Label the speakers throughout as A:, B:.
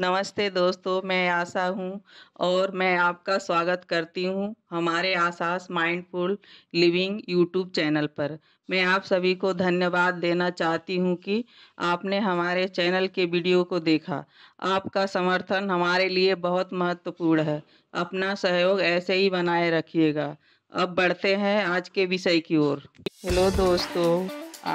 A: नमस्ते दोस्तों मैं आशा हूँ और मैं आपका स्वागत करती हूँ हमारे आसास माइंडफुल लिविंग यूट्यूब चैनल पर मैं आप सभी को धन्यवाद देना चाहती हूँ कि आपने हमारे चैनल के वीडियो को देखा आपका समर्थन हमारे लिए बहुत महत्वपूर्ण है अपना सहयोग ऐसे ही बनाए रखिएगा अब बढ़ते हैं आज के विषय की ओर हेलो दोस्तों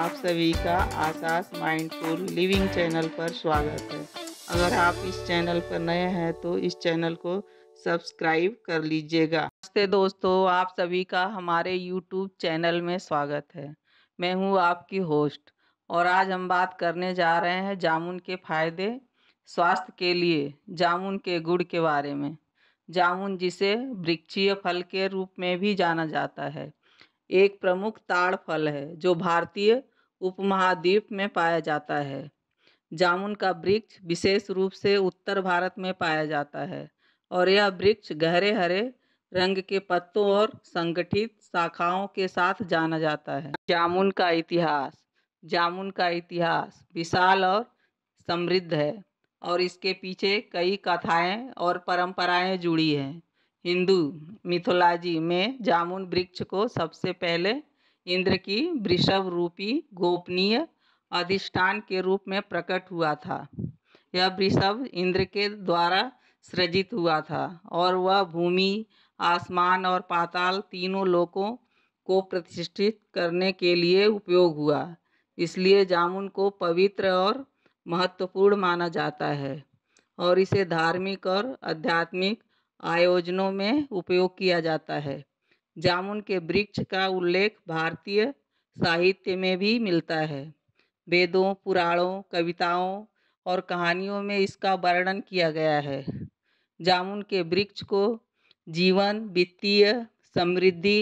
A: आप सभी का आसास माइंडफुल लिविंग चैनल पर स्वागत है अगर आप इस चैनल पर नए हैं तो इस चैनल को सब्सक्राइब कर लीजिएगा नमस्ते दोस्तों आप सभी का हमारे यूट्यूब चैनल में स्वागत है मैं हूं आपकी होस्ट और आज हम बात करने जा रहे हैं जामुन के फायदे स्वास्थ्य के लिए जामुन के गुड़ के बारे में जामुन जिसे वृक्षीय फल के रूप में भी जाना जाता है एक प्रमुख ताड़ फल है जो भारतीय उपमहाद्वीप में पाया जाता है जामुन का वृक्ष विशेष रूप से उत्तर भारत में पाया जाता है और यह वृक्ष गहरे हरे रंग के पत्तों और संगठित शाखाओं के साथ जाना जाता है जामुन का इतिहास जामुन का इतिहास विशाल और समृद्ध है और इसके पीछे कई कथाएं और परंपराएं जुड़ी हैं हिंदू मिथोलॉजी में जामुन वृक्ष को सबसे पहले इंद्र की वृषभ रूपी गोपनीय अधिष्ठान के रूप में प्रकट हुआ था यह वृषभ इंद्र के द्वारा सृजित हुआ था और वह भूमि आसमान और पाताल तीनों लोकों को प्रतिष्ठित करने के लिए उपयोग हुआ इसलिए जामुन को पवित्र और महत्वपूर्ण माना जाता है और इसे धार्मिक और आध्यात्मिक आयोजनों में उपयोग किया जाता है जामुन के वृक्ष का उल्लेख भारतीय साहित्य में भी मिलता है वेदों पुराणों कविताओं और कहानियों में इसका वर्णन किया गया है जामुन के वृक्ष को जीवन वित्तीय समृद्धि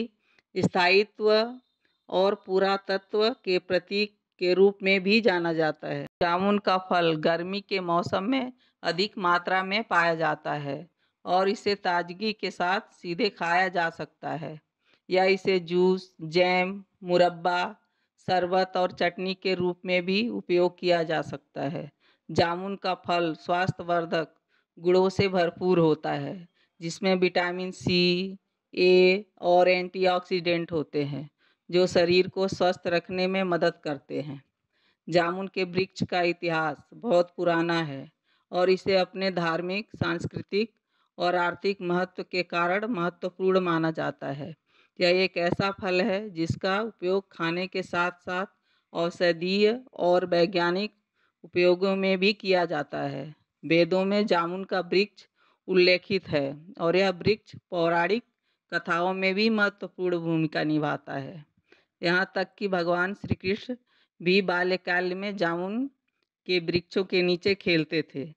A: स्थायित्व और पुरातत्व के प्रतीक के रूप में भी जाना जाता है जामुन का फल गर्मी के मौसम में अधिक मात्रा में पाया जाता है और इसे ताजगी के साथ सीधे खाया जा सकता है या इसे जूस जैम मुरब्बा शरबत और चटनी के रूप में भी उपयोग किया जा सकता है जामुन का फल स्वास्थ्यवर्धक गुड़ों से भरपूर होता है जिसमें विटामिन सी ए और एंटीऑक्सीडेंट होते हैं जो शरीर को स्वस्थ रखने में मदद करते हैं जामुन के वृक्ष का इतिहास बहुत पुराना है और इसे अपने धार्मिक सांस्कृतिक और आर्थिक महत्व के कारण महत्वपूर्ण माना जाता है यह एक ऐसा फल है जिसका उपयोग खाने के साथ साथ औषधीय और वैज्ञानिक उपयोगों में भी किया जाता है वेदों में जामुन का वृक्ष उल्लेखित है और यह वृक्ष पौराणिक कथाओं में भी महत्वपूर्ण भूमिका निभाता है यहाँ तक कि भगवान श्री कृष्ण भी बाल्यकाल में जामुन के वृक्षों के नीचे खेलते थे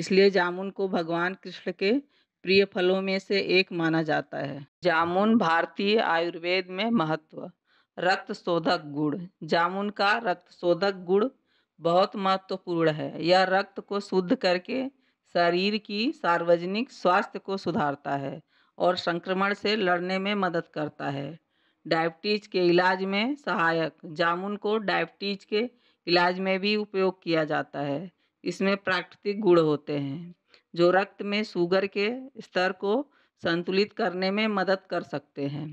A: इसलिए जामुन को भगवान कृष्ण के प्रिय फलों में से एक माना जाता है जामुन हाँ। भारतीय आयुर्वेद में महत्व रक्त शोधक गुण जामुन का रक्त शोधक गुण बहुत महत्वपूर्ण है यह रक्त को शुद्ध करके शरीर की सार्वजनिक स्वास्थ्य को सुधारता है और संक्रमण से लड़ने में मदद करता है डायबिटीज के इलाज में सहायक जामुन को डायबिटीज के इलाज में भी उपयोग किया जाता है इसमें प्राकृतिक गुण होते हैं जो रक्त में शुगर के स्तर को संतुलित करने में मदद कर सकते हैं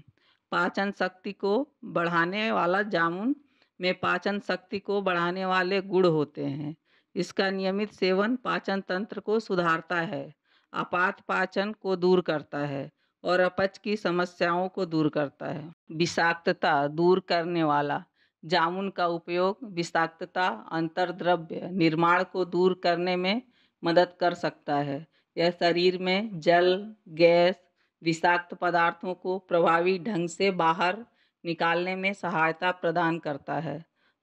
A: पाचन शक्ति को बढ़ाने वाला जामुन में पाचन शक्ति को बढ़ाने वाले गुड़ होते हैं इसका नियमित सेवन पाचन तंत्र को सुधारता है आपात पाचन को दूर करता है और अपच की समस्याओं को दूर करता है विषाक्तता दूर करने वाला जामुन का उपयोग विषाक्तता अंतर्द्रव्य निर्माण को दूर करने में मदद कर सकता है यह शरीर में जल गैस विषाक्त पदार्थों को प्रभावी ढंग से बाहर निकालने में सहायता प्रदान करता है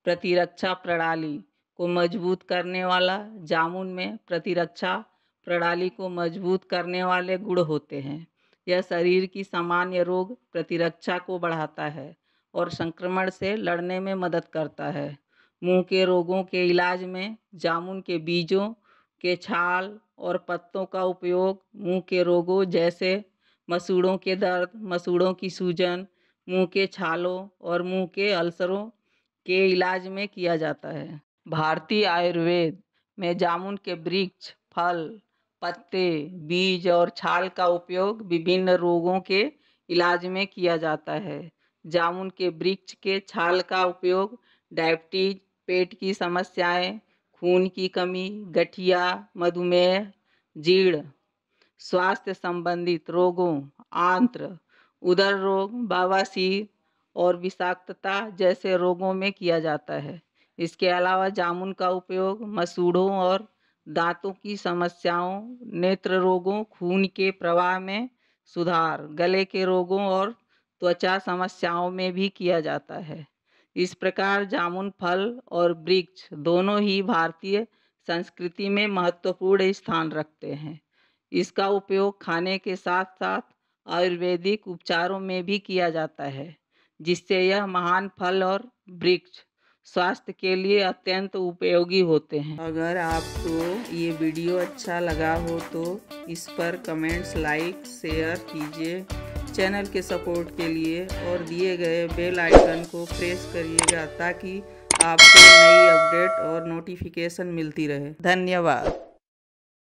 A: प्रतिरक्षा प्रणाली को मजबूत करने वाला जामुन में प्रतिरक्षा प्रणाली को मजबूत करने वाले गुण होते हैं यह शरीर की सामान्य रोग प्रतिरक्षा को बढ़ाता है और संक्रमण से लड़ने में मदद करता है मुंह के रोगों के इलाज में जामुन के बीजों के छाल और पत्तों का उपयोग मुंह के रोगों जैसे मसूड़ों के दर्द मसूड़ों की सूजन मुंह के छालों और मुंह के अल्सरों के इलाज में किया जाता है भारतीय आयुर्वेद में जामुन के वृक्ष फल पत्ते बीज और छाल का उपयोग विभिन्न रोगों के इलाज में किया जाता है जामुन के वृक्ष के छाल का उपयोग डायबिटीज पेट की समस्याएं खून की कमी गठिया मधुमेह जीड़ स्वास्थ्य संबंधित रोगों आंत्र उदर रोग बवासीर और विषाक्तता जैसे रोगों में किया जाता है इसके अलावा जामुन का उपयोग मसूड़ों और दांतों की समस्याओं नेत्र रोगों खून के प्रवाह में सुधार गले के रोगों और त्वचा समस्याओं में भी किया जाता है इस प्रकार जामुन फल और वृक्ष दोनों ही भारतीय संस्कृति में महत्वपूर्ण स्थान रखते हैं इसका उपयोग खाने के साथ साथ आयुर्वेदिक उपचारों में भी किया जाता है जिससे यह महान फल और वृक्ष स्वास्थ्य के लिए अत्यंत उपयोगी होते हैं अगर आपको ये वीडियो अच्छा लगा हो तो इस पर कमेंट्स लाइक शेयर कीजिए चैनल के सपोर्ट के लिए और दिए गए बेल आइकन को प्रेस करिएगा ताकि आपको नई अपडेट और नोटिफिकेशन मिलती रहे धन्यवाद